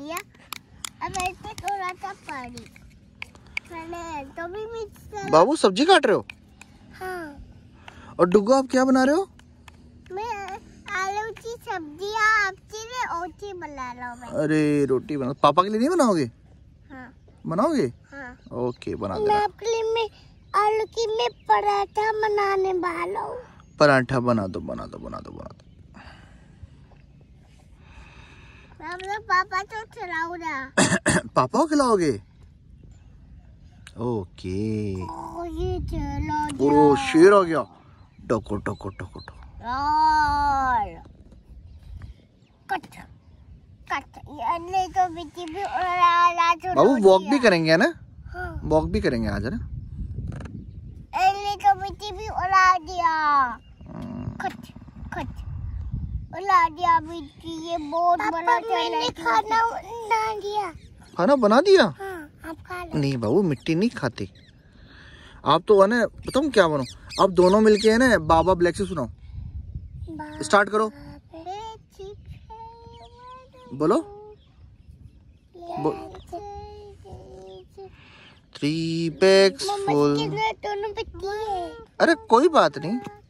लिया अब इसमें थोड़ा सा पानी तो भी मिक्स बाबू सब्जी काट रहे हो हाँ और डुगो आप क्या बना रहे हो मैं आलू की सब्जी आपके लिए रोटी बना रहा हूँ अरे रोटी बना पापा के लिए नहीं बनाओगे हाँ बनाओगे हाँ ओके बना देना आपके लिए मैं आलू की मैं पराठा बनाने वाला हूँ पराठा बना दो बना दो बना दो बना दो तो पापा को खिलाऊंगा पापा खिलाओगे ओके ओ ये शेर आ गया टको टको टको टको बाबू वॉक भी करेंगे ना हाँ। वॉक भी करेंगे आज ना तो भी उड़ा दिया खट हम्म। खट ला दिया अभी ये मैंने खाना बना दिया खाना बना दिया हाँ, नहीं बाबू मिट्टी नहीं खाते आप तो ना बताऊँ क्या बनो आप दोनों मिलके है ना बाबा ब्लैक से सुनाओ स्टार्ट करो बोलो थ्री बैग्स फुल अरे कोई बात नहीं